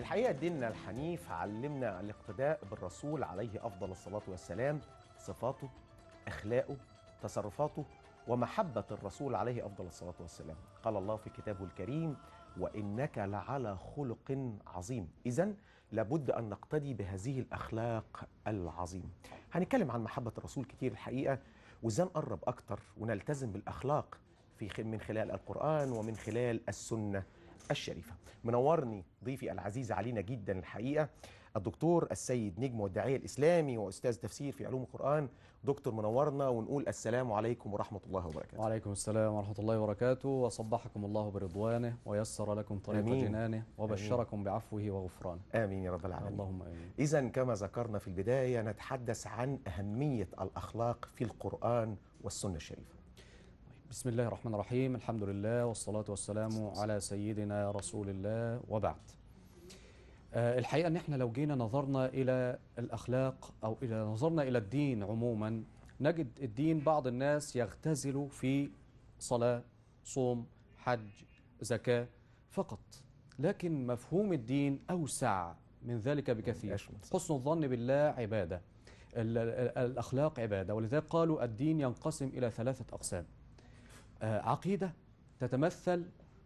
الحقيقة ديننا الحنيف علمنا الاقتداء بالرسول عليه أفضل الصلاة والسلام صفاته أخلاقه تصرفاته ومحبة الرسول عليه أفضل الصلاة والسلام قال الله في كتابه الكريم وإنك لعلى خلق عظيم إذا لابد أن نقتدي بهذه الأخلاق العظيمة هنتكلم عن محبة الرسول كتير الحقيقة وإزاي نقرب أكتر ونلتزم بالأخلاق في من خلال القرآن ومن خلال السنة الشريفه منورني ضيفي العزيز علينا جدا الحقيقه الدكتور السيد نجم والداعيه الاسلامي واستاذ تفسير في علوم القران دكتور منورنا ونقول السلام عليكم ورحمه الله وبركاته وعليكم السلام ورحمه الله وبركاته وصبحكم الله برضوانه ويسر لكم طريق أمين. جنانه وبشركم أمين. بعفوه وغفرانه امين يا رب العالمين اللهم امين اذا كما ذكرنا في البدايه نتحدث عن اهميه الاخلاق في القران والسنه الشريفه بسم الله الرحمن الرحيم الحمد لله والصلاة والسلام على سيدنا رسول الله وبعد آه، الحقيقة أن احنا لو جينا نظرنا إلى الأخلاق أو إلى نظرنا إلى الدين عموما نجد الدين بعض الناس يغتزل في صلاة صوم حج زكاة فقط لكن مفهوم الدين أوسع من ذلك بكثير حسن الظن بالله عبادة الأخلاق عبادة ولذلك قالوا الدين ينقسم إلى ثلاثة أقسام آه، عقيدة تتمثل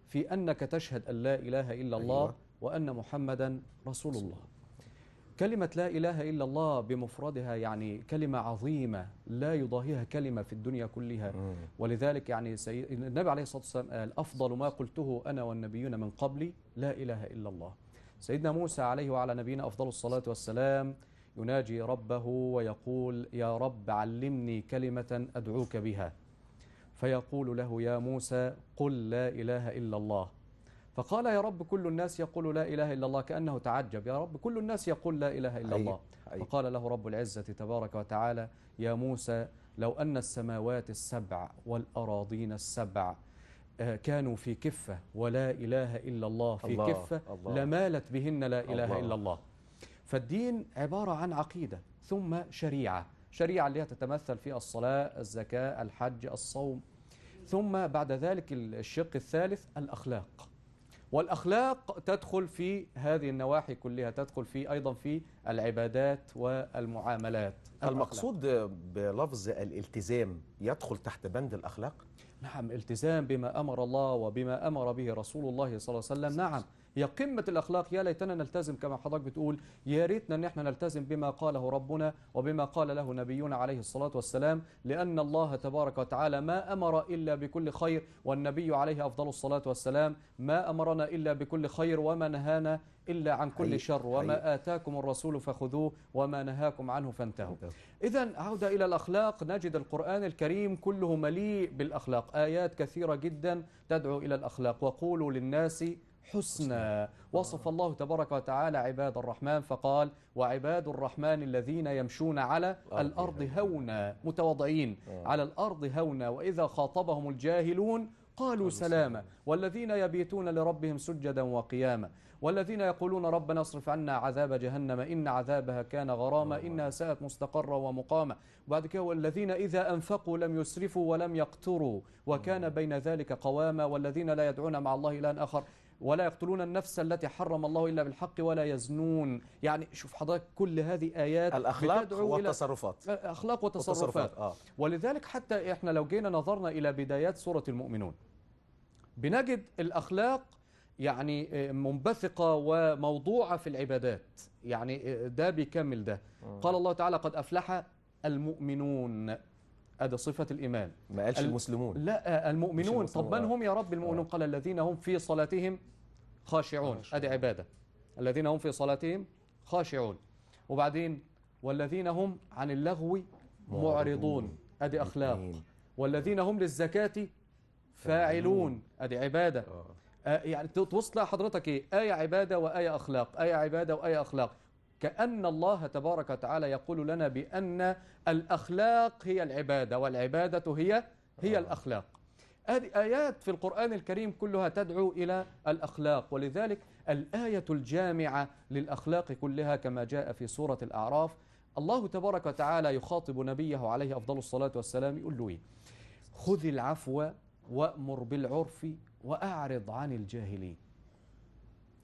في أنك تشهد أن لا إله إلا الله أيوة. وأن محمدا رسول الله كلمة لا إله إلا الله بمفردها يعني كلمة عظيمة لا يضاهيها كلمة في الدنيا كلها ولذلك يعني سي... النبي عليه الصلاة والسلام قال أفضل ما قلته أنا والنبيون من قبلي لا إله إلا الله سيدنا موسى عليه وعلى نبينا أفضل الصلاة والسلام يناجي ربه ويقول يا رب علمني كلمة أدعوك بها فيقول له يا موسى قل لا إله إلا الله فقال يا رب كل الناس يقول لا إله إلا الله كأنه تعجب يا رب كل الناس يقول لا إله إلا الله فقال له رب العزة تبارك وتعالى يا موسى لو أن السماوات السبع والأراضين السبع آه، كانوا في كفة ولا إله إلا الله في الله كفة الله لمالت بهن لا إله الله إلا الله فالدين عبارة عن عقيدة ثم شريعة شريعة اللي هي تتمثل في الصلاة الزكاة الحج الصوم ثم بعد ذلك الشق الثالث الأخلاق والأخلاق تدخل في هذه النواحي كلها تدخل في أيضا في العبادات والمعاملات المقصود بلفظ الالتزام يدخل تحت بند الأخلاق؟ نعم التزام بما أمر الله وبما أمر به رسول الله صلى الله عليه وسلم نعم هي قمة الأخلاق يا ليتنا نلتزم كما حضرتك بتقول يا ريتنا أن احنا نلتزم بما قاله ربنا وبما قال له نبينا عليه الصلاة والسلام لأن الله تبارك وتعالى ما أمر إلا بكل خير والنبي عليه أفضل الصلاة والسلام ما أمرنا إلا بكل خير وما نهانا إلا عن كل شر وما آتاكم الرسول فخذوه وما نهاكم عنه فانتهوا إذا عودة إلى الأخلاق نجد القرآن الكريم كله مليء بالأخلاق آيات كثيرة جدا تدعو إلى الأخلاق وقولوا للناس حسنى وصف الله تبارك وتعالى عباد الرحمن فقال وعباد الرحمن الذين يمشون على الأرض هونا متواضعين آه. على الأرض هونا وإذا خاطبهم الجاهلون قالوا سلاما والذين يبيتون لربهم سجدا وقياما والذين يقولون ربنا اصرف عنا عذاب جهنم إن عذابها كان غراما آه. إنها ساءت مستقرا ومقاما وبعد كده والذين إذا أنفقوا لم يسرفوا ولم يقتروا وكان آه. بين ذلك قواما والذين لا يدعون مع الله إلها آخر ولا يقتلون النفس التي حرم الله إلا بالحق ولا يزنون يعني شوف حضرتك كل هذه آيات الأخلاق والتصرفات أخلاق وتصرفات, وتصرفات آه. ولذلك حتى إحنا لو جينا نظرنا إلى بدايات سورة المؤمنون بنجد الأخلاق يعني آه، منبثقة وموضوعة في العبادات يعني آه، ده بيكمل ده آه. قال الله تعالى قد أفلح المؤمنون هذا صفة الإيمان ما قالش المسلمون لا آه، المؤمنون طب من هم يا رب المؤمنون آه. قال الذين هم في صلاتهم خاشعون أدي عبادة الذين هم في صلاتهم خاشعون وبعدين والذين هم عن اللغو معرضون أدي أخلاق والذين هم للزكاة فاعلون أدي عبادة آه. يعني توصل حضرتك إيه آية عبادة وآية أخلاق آية عبادة وآية أخلاق كأن الله تبارك وتعالى يقول لنا بأن الأخلاق هي العبادة والعبادة هي هي آه. الأخلاق هذه آيات في القرآن الكريم كلها تدعو إلى الأخلاق ولذلك الآية الجامعة للأخلاق كلها كما جاء في سورة الأعراف الله تبارك وتعالى يخاطب نبيه عليه أفضل الصلاة والسلام يقول له إيه؟ خذ العفو وأمر بالعرف وأعرض عن الجاهلين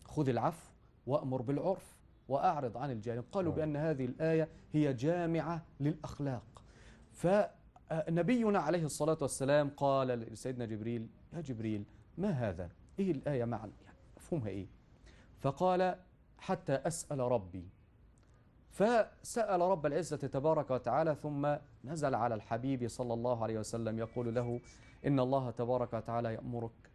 خذ العفو وأمر بالعرف وأعرض عن الجانب قالوا آه. بأن هذه الآية هي جامعة للأخلاق فنبينا عليه الصلاة والسلام قال لسيدنا جبريل يا جبريل ما هذا إيه الآية معنا مفهومها إيه فقال حتى أسأل ربي فسأل رب العزة تبارك وتعالى ثم نزل على الحبيب صلى الله عليه وسلم يقول له إن الله تبارك وتعالى يأمرك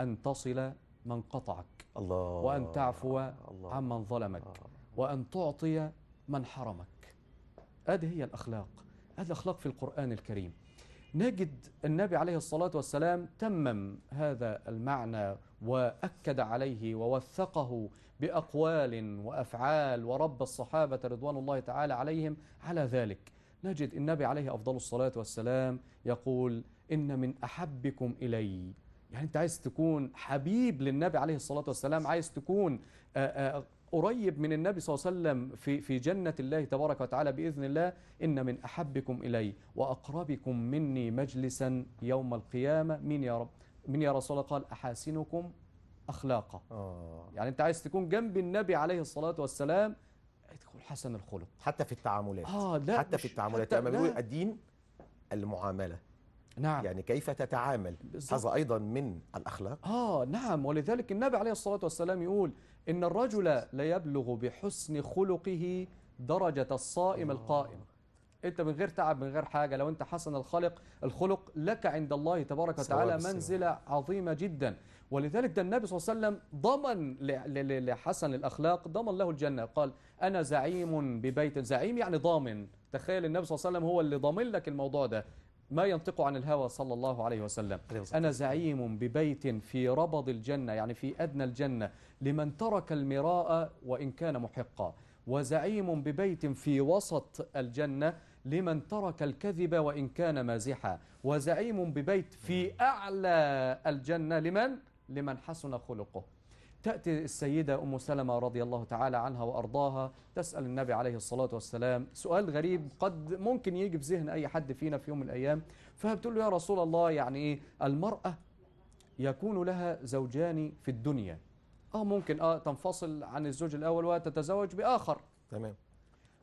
أن تصل من قطعك الله وأن تعفو الله عمن ظلمك الله وأن تعطي من حرمك هذه هي الأخلاق هذه الأخلاق في القرآن الكريم نجد النبي عليه الصلاة والسلام تمم هذا المعنى وأكد عليه ووثقه بأقوال وأفعال ورب الصحابة رضوان الله تعالى عليهم على ذلك نجد النبي عليه أفضل الصلاة والسلام يقول إن من أحبكم إلي يعني أنت عايز تكون حبيب للنبي عليه الصلاة والسلام عايز تكون قريب من النبي صلى الله عليه وسلم في في جنة الله تبارك وتعالى بإذن الله إن من أحبكم إلي وأقربكم مني مجلسا يوم القيامة من يا رب من يا رسول الله قال أحاسنكم أخلاقا آه. يعني أنت عايز تكون جنب النبي عليه الصلاة والسلام تكون حسن الخلق حتى في التعاملات آه لا حتى في التعاملات لما بيقول الدين المعاملة نعم يعني كيف تتعامل بالزبط. هذا أيضا من الأخلاق آه نعم ولذلك النبي عليه الصلاة والسلام يقول إن الرجل ليبلغ بحسن خلقه درجة الصائم القائم أنت من غير تعب من غير حاجة لو أنت حسن الخلق الخلق لك عند الله تبارك وتعالى منزلة عظيمة جدا ولذلك ده النبي صلى الله عليه وسلم ضمن لحسن الأخلاق ضمن له الجنة قال أنا زعيم ببيت زعيم يعني ضامن تخيل النبي صلى الله عليه وسلم هو اللي ضامن لك الموضوع ده ما ينطق عن الهوى صلى الله عليه وسلم أنا زعيم ببيت في ربض الجنة يعني في أدنى الجنة لمن ترك المراء وإن كان محقا وزعيم ببيت في وسط الجنة لمن ترك الكذب وإن كان مازحا وزعيم ببيت في أعلى الجنة لمن؟ لمن حسن خلقه تأتي السيدة أم سلمة رضي الله تعالى عنها وأرضاها تسأل النبي عليه الصلاة والسلام سؤال غريب قد ممكن يجي في ذهن أي حد فينا في يوم من الأيام فبتقول له يا رسول الله يعني إيه المرأة يكون لها زوجان في الدنيا اه ممكن اه تنفصل عن الزوج الاول وتتزوج باخر تمام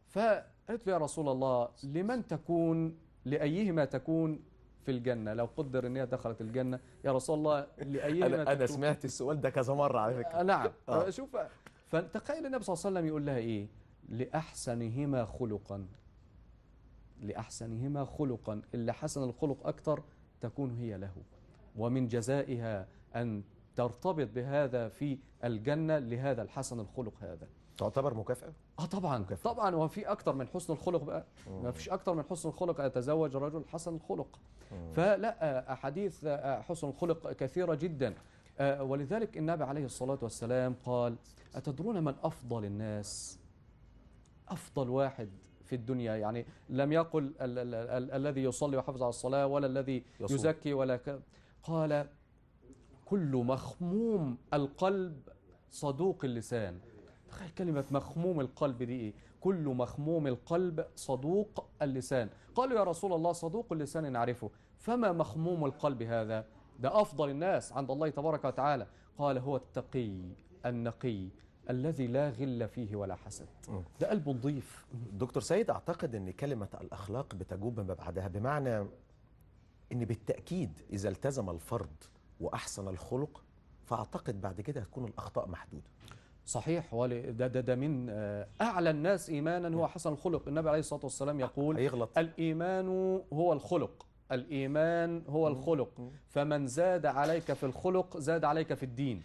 فقالت له يا رسول الله لمن تكون لايهما تكون في الجنة لو قدر أنها دخلت الجنة يا رسول الله لأي أنا, أنا سمعت السؤال ده كذا مرة على فكرة نعم آه. آه، شوف فتخيل النبي صلى الله عليه وسلم يقول لها إيه لأحسنهما خلقا لأحسنهما خلقا اللي حسن الخلق أكثر تكون هي له ومن جزائها أن ترتبط بهذا في الجنة لهذا الحسن الخلق هذا تعتبر مكافأة؟ اه طبعا مكافأة. طبعا وفي اكتر من حسن الخلق بقى ما فيش اكتر من حسن الخلق اتزوج رجل حسن الخلق فلا آه، أحاديث آه، حسن الخلق كثيرة جدا آه، ولذلك النبي عليه الصلاة والسلام قال أتدرون من أفضل الناس أفضل واحد في الدنيا يعني لم يقل ال ال ال الذي يصلي ويحافظ على الصلاة ولا الذي يصول. يزكي ولا ك... قال كل مخموم القلب صدوق اللسان تخيل كلمة مخموم القلب دي إيه كل مخموم القلب صدوق اللسان قالوا يا رسول الله صدوق اللسان نعرفه فما مخموم القلب هذا ده أفضل الناس عند الله تبارك وتعالى قال هو التقي النقي الذي لا غل فيه ولا حسد ده قلبه نظيف دكتور سيد أعتقد أن كلمة الأخلاق بتجوب ما بعدها بمعنى أن بالتأكيد إذا التزم الفرد وأحسن الخلق فأعتقد بعد كده هتكون الأخطاء محدودة صحيح ده, ده, ده من آه، أعلى الناس إيمانا هو حسن الخلق النبي عليه الصلاة والسلام يقول هيغلط. الإيمان هو الخلق الإيمان هو الخلق فمن زاد عليك في الخلق زاد عليك في الدين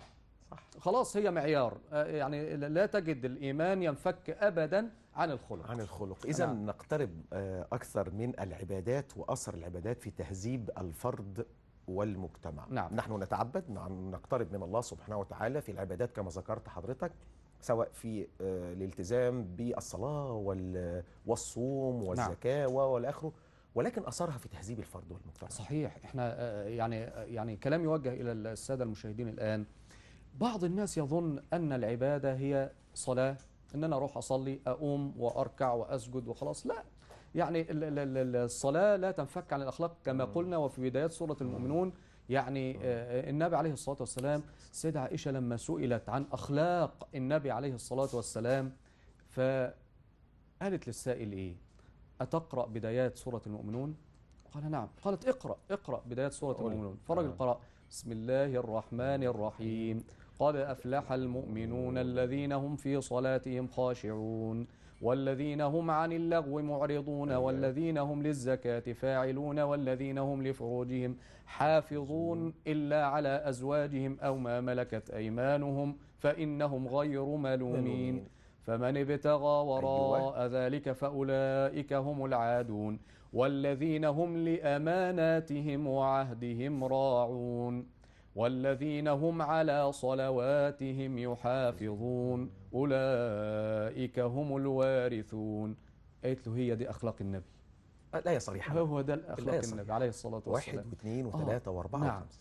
خلاص هي معيار آه، يعني لا تجد الإيمان ينفك أبدا عن الخلق عن الخلق إذا نعم. نقترب آه، أكثر من العبادات وأثر العبادات في تهذيب الفرد والمجتمع نعم. نحن نتعبد نعم، نقترب من الله سبحانه وتعالى في العبادات كما ذكرت حضرتك سواء في آه، الالتزام بالصلاة والصوم نعم. والزكاة نعم. والآخر ولكن أثرها في تهذيب الفرد والمجتمع صحيح احنا آه، يعني آه، يعني كلام يوجه إلى السادة المشاهدين الآن بعض الناس يظن أن العبادة هي صلاة ان انا اروح اصلي اقوم واركع واسجد وخلاص لا يعني الصلاة لا تنفك عن الأخلاق كما آه. قلنا وفي بدايات سورة المؤمنون يعني آه. آه، النبي عليه الصلاة والسلام سيدة عائشة لما سئلت عن أخلاق النبي عليه الصلاة والسلام فقالت للسائل إيه أتقرأ بدايات سورة المؤمنون قال نعم قالت اقرأ اقرأ بدايات سورة المؤمنون فرجل قرأ بسم الله الرحمن الرحيم قد أفلح المؤمنون الذين هم في صلاتهم خاشعون والذين هم عن اللغو معرضون أيوة. والذين هم للزكاة فاعلون والذين هم لفروجهم حافظون إلا على أزواجهم أو ما ملكت أيمانهم فإنهم غير ملومين فمن ابتغى وراء أيوة. ذلك فأولئك هم العادون والذين هم لأماناتهم وعهدهم راعون والذين هم على صلواتهم يحافظون أولئك هم الوارثون قالت له هي دي أخلاق النبي لا يا صريحة هو ده الأخلاق النبي عليه الصلاة والسلام واحد واثنين آه، وثلاثة آه وأربعة نعم وخمسة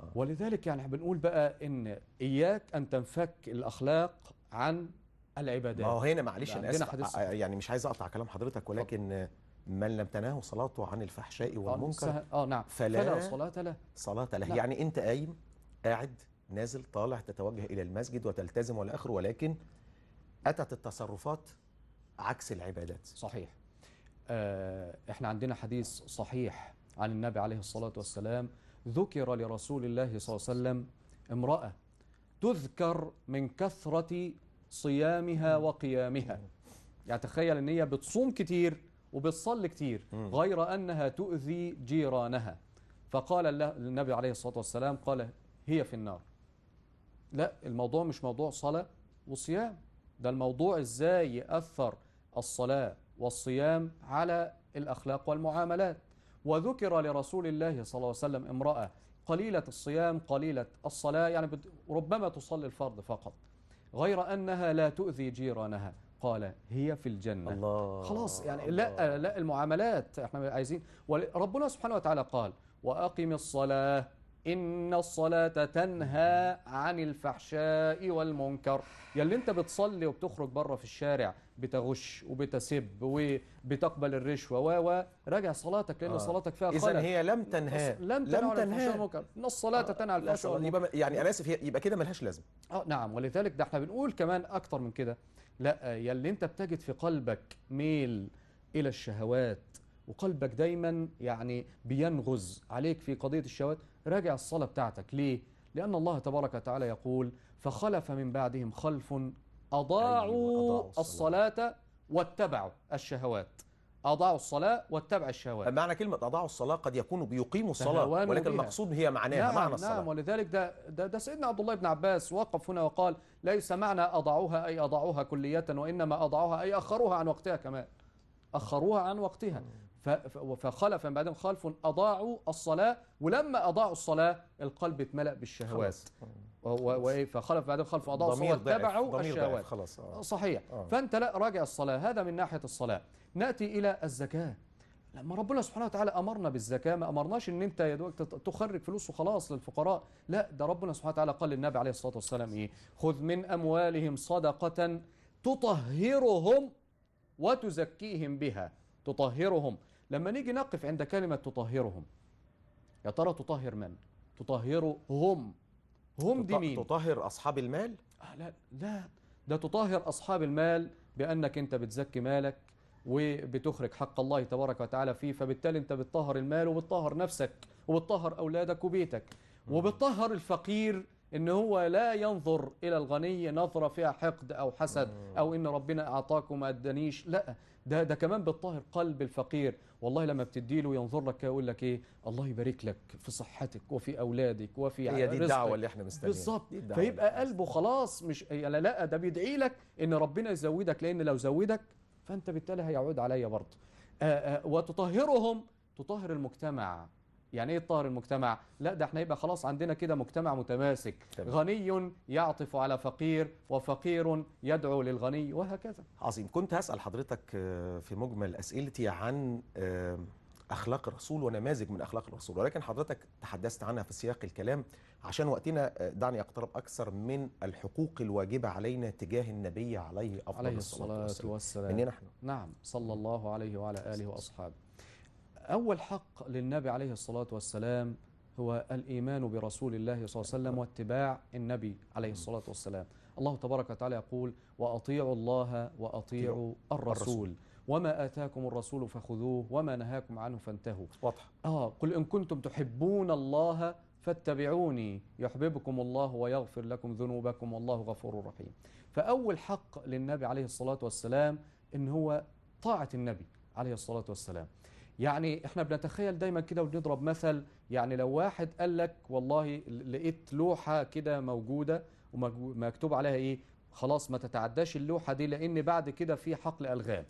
آه. ولذلك يعني بنقول بقى إن إياك أن تنفك الأخلاق عن العبادات ما هو هنا معلش يعني أنا آسف آه، يعني مش عايز أقطع كلام حضرتك ولكن فضل. من لم تناه صلاته عن الفحشاء آه، والمنكر اه نعم فلا, فلا صلاة له صلاة له نعم. يعني انت قايم قاعد نازل طالع تتوجه الى المسجد وتلتزم والى اخره ولكن اتت التصرفات عكس العبادات صحيح آه احنا عندنا حديث صحيح عن النبي عليه الصلاة والسلام ذكر لرسول الله صلى الله عليه وسلم امرأة تذكر من كثرة صيامها وقيامها يعني تخيل ان هي بتصوم كتير وبتصلي كتير غير أنها تؤذي جيرانها فقال النبي عليه الصلاة والسلام قال هي في النار لا الموضوع مش موضوع صلاة وصيام ده الموضوع ازاي يأثر الصلاة والصيام على الأخلاق والمعاملات وذكر لرسول الله صلى الله عليه وسلم امرأة قليلة الصيام قليلة الصلاة يعني ربما تصلي الفرض فقط غير أنها لا تؤذي جيرانها قال هي في الجنة الله خلاص يعني الله لا لا المعاملات احنا عايزين وربنا سبحانه وتعالى قال وأقم الصلاة إن الصلاة تنهى عن الفحشاء والمنكر يا اللي أنت بتصلي وبتخرج بره في الشارع بتغش وبتسب وبتقبل الرشوة و راجع صلاتك لأن آه. صلاتك فيها خلل إذا هي لم تنهى لم تنهى لم تنهى والمنكر إن الصلاة آه. تنهى عن الفحشاء والمنكر يعني أنا آسف يبقى كده ملهاش لازمة آه نعم ولذلك ده احنا بنقول كمان أكتر من كده لا يلي انت بتجد في قلبك ميل الى الشهوات وقلبك دايما يعني بينغز عليك في قضية الشهوات راجع الصلاة بتاعتك ليه؟ لأن الله تبارك وتعالى يقول فخلف من بعدهم خلف أضاعوا, أيوة الصلاة واتبعوا الشهوات أضاعوا الصلاة واتبعوا الشهوات معنى كلمة أضاعوا الصلاة قد يكونوا بيقيموا الصلاة ولكن بيها. المقصود هي معناها نعم معنى الصلاة نعم ولذلك ده, ده, ده سيدنا عبد الله بن عباس وقف هنا وقال ليس معنى أضعوها أي أضعوها كلية وإنما أضعوها أي أخروها عن وقتها كمان أخروها عن وقتها فخلف من بعدهم خلف أضاعوا الصلاة ولما أضاعوا الصلاة القلب اتملأ بالشهوات إيه، فخلف بعدهم خلف أضاعوا الصلاة واتبعوا الشهوات خلاص آه. صحيح آه. فأنت لا راجع الصلاة هذا من ناحية الصلاة نأتي إلى الزكاة لما ربنا سبحانه وتعالى أمرنا بالزكاة ما أمرناش أن أنت يا تخرج فلوس وخلاص للفقراء لا ده ربنا سبحانه وتعالى قال للنبي عليه الصلاة والسلام إيه خذ من أموالهم صدقة تطهرهم وتزكيهم بها تطهرهم لما نيجي نقف عند كلمة تطهرهم يا ترى تطهر من؟ تطهرهم هم دي مين؟ تطهر أصحاب المال؟ آه، لا لا ده تطهر أصحاب المال بأنك أنت بتزكي مالك وبتخرج حق الله تبارك وتعالى فيه فبالتالي انت بتطهر المال وبتطهر نفسك وبتطهر أولادك وبيتك وبتطهر الفقير ان هو لا ينظر الى الغني نظره فيها حقد او حسد او ان ربنا اعطاك وما ادانيش لا ده ده كمان بتطهر قلب الفقير والله لما بتديله ينظر لك يقول لك ايه الله يبارك لك في صحتك وفي اولادك وفي هي دي الدعوه اللي احنا مستنيينها بالظبط فيبقى قلبه خلاص مش لا لا ده بيدعي لك ان ربنا يزودك لان لو زودك فأنت بالتالي هيعود عليا برضه آه، آه، وتطهرهم تطهر المجتمع يعني ايه تطهر المجتمع لا ده احنا يبقى خلاص عندنا كده مجتمع متماسك طبعا. غني يعطف على فقير وفقير يدعو للغني وهكذا عظيم كنت هسأل حضرتك آه، في مجمل أسئلتي عن أخلاق الرسول ونماذج من أخلاق الرسول ولكن حضرتك تحدثت عنها في سياق الكلام عشان وقتنا آه، دعني اقترب اكثر من الحقوق الواجبه علينا تجاه النبي عليه افضل عليه الصلاه والسلام, والسلام. مننا احنا نعم صلى الله عليه وعلى اله واصحابه اول حق للنبي عليه الصلاه والسلام هو الايمان برسول الله صلى الله عليه وسلم واتباع النبي عليه الصلاه والسلام الله تبارك وتعالى يقول واطيعوا الله واطيعوا الرسول وما آتاكم الرسول فخذوه وما نهاكم عنه فانتهوا واضح آه قل إن كنتم تحبون الله فاتبعوني يحببكم الله ويغفر لكم ذنوبكم والله غفور رحيم فأول حق للنبي عليه الصلاة والسلام إن هو طاعة النبي عليه الصلاة والسلام يعني احنا بنتخيل دايما كده وبنضرب مثل يعني لو واحد قال لك والله لقيت لوحة كده موجودة ومكتوب عليها ايه خلاص ما تتعداش اللوحة دي لان بعد كده في حقل ألغام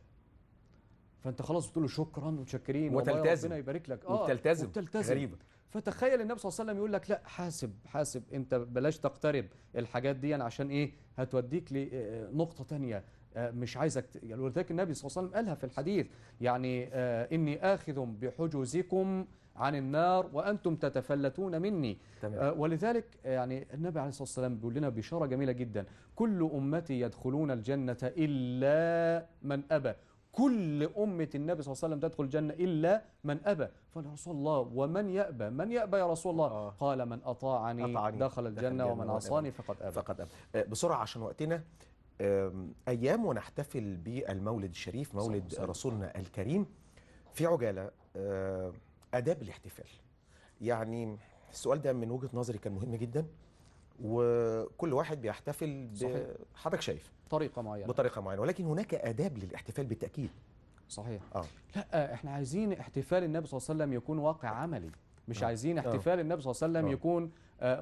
فانت خلاص بتقول له شكرا وتشكرين وتلتزم ربنا يبارك لك اه وبتلتزم غريبه فتخيل النبي صلى الله عليه وسلم يقول لك لا حاسب حاسب انت بلاش تقترب الحاجات دي يعني عشان ايه هتوديك لنقطه آه، آه، تانية آه، مش عايزك يعني ولذلك النبي صلى الله عليه وسلم قالها في الحديث يعني اني اخذ بحجوزكم عن النار وانتم تتفلتون مني تمام. ولذلك يعني النبي عليه الصلاه والسلام بيقول لنا بشاره جميله جدا كل امتي يدخلون الجنه الا من ابى كل أمة النبي صلى الله عليه وسلم تدخل الجنة إلا من أبى فقال يا رسول الله ومن يأبى من يأبى يا رسول الله آه. قال من أطاعني, أطاعني دخل الجنة ومن عصاني فقد أبى فقد أبى آه، بسرعة عشان وقتنا أيام ونحتفل بالمولد الشريف مولد رسولنا الكريم في عجالة آداب الاحتفال يعني السؤال ده من وجهة نظري كان مهم جدا وكل واحد بيحتفل حضرتك شايف طريقه معينه بطريقه معينه ولكن هناك اداب للاحتفال بالتاكيد صحيح آه. لا آه، احنا عايزين احتفال النبي صلى الله عليه وسلم يكون واقع عملي مش آه. عايزين آه. احتفال آه. النبي صلى الله عليه وسلم آه. يكون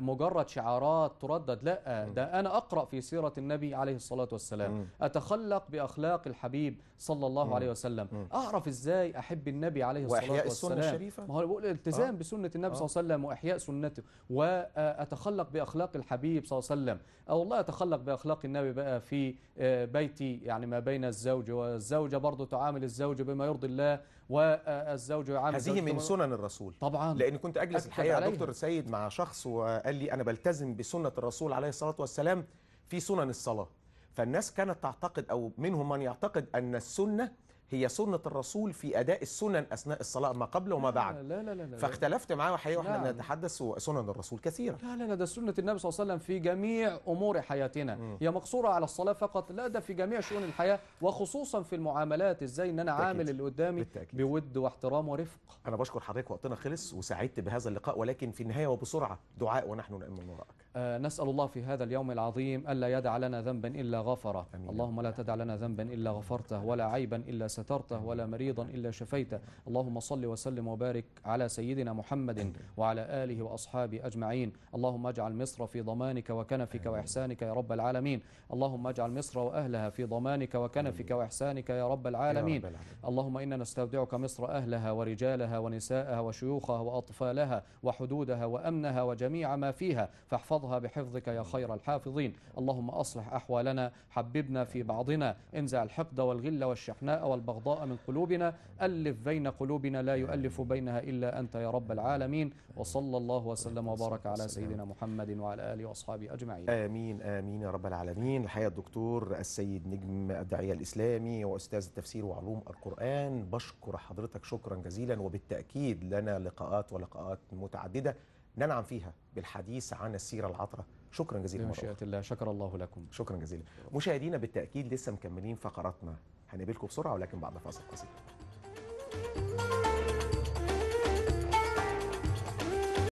مجرد شعارات تردد لا ده أنا أقرأ في سيرة النبي عليه الصلاة والسلام أتخلق بأخلاق الحبيب صلى الله عليه وسلم مم. اعرف ازاي احب النبي عليه الصلاه والسلام السنه الشريفه ما هو بقول الالتزام آه. بسنه النبي صلى آه. الله عليه وسلم واحياء سنته واتخلق باخلاق الحبيب صلى الله عليه وسلم او والله اتخلق باخلاق النبي بقى في آه، بيتي يعني ما بين الزوج والزوجه برضه تعامل الزوج بما يرضي الله والزوج يعامل هذه من سنن الرسول طبعا لان كنت اجلس الحقيقه يا دكتور سيد مع شخص وقال لي انا بلتزم بسنه الرسول عليه الصلاه والسلام في سنن الصلاه فالناس كانت تعتقد أو منهم من يعتقد أن السنة هي سنة الرسول في أداء السنن أثناء الصلاة ما قبل وما بعد لا لا لا لا فاختلفت معاه حقيقة وإحنا نعم. نتحدث سنن الرسول كثيرا لا لا ده سنة النبي صلى الله عليه وسلم في جميع أمور حياتنا هي مقصورة على الصلاة فقط لا ده في جميع شؤون الحياة وخصوصا في المعاملات إزاي إن أنا بالتأكيد. عامل اللي قدامي بالتأكيد. بود واحترام ورفق أنا بشكر حضرتك وقتنا خلص وسعدت بهذا اللقاء ولكن في النهاية وبسرعة دعاء ونحن نؤمن وراءك آه، نسأل الله في هذا اليوم العظيم ألا يدع لنا ذنبا إلا غفره أمين. اللهم لا تدع لنا ذنبا إلا غفرته ولا عيبا إلا سترته ولا مريضا إلا شفيته اللهم صل وسلم وبارك على سيدنا محمد وعلى آله وأصحابه أجمعين اللهم اجعل مصر في ضمانك وكنفك أمين. وإحسانك يا رب العالمين اللهم اجعل مصر وأهلها في ضمانك وكنفك أمين. وإحسانك يا رب العالمين اللهم إنا نستودعك مصر أهلها ورجالها ونساءها وشيوخها وأطفالها وحدودها وأمنها وجميع ما فيها فاحفظ واحفظها بحفظك يا خير الحافظين اللهم أصلح أحوالنا حببنا في بعضنا انزع الحقد والغل والشحناء والبغضاء من قلوبنا ألف بين قلوبنا لا يؤلف بينها إلا أنت يا رب العالمين وصلى الله وسلم وبارك على سيدنا محمد وعلى آله وأصحابه أجمعين آمين آمين يا رب العالمين الحقيقة الدكتور السيد نجم الداعية الإسلامي وأستاذ التفسير وعلوم القرآن بشكر حضرتك شكرا جزيلا وبالتأكيد لنا لقاءات ولقاءات متعددة ننعم فيها بالحديث عن السيرة العطرة شكرا جزيلا بمشيئة الله شكر الله لكم شكرا جزيلا مشاهدينا بالتأكيد لسه مكملين فقراتنا هنقابلكم بسرعة ولكن بعد فاصل قصير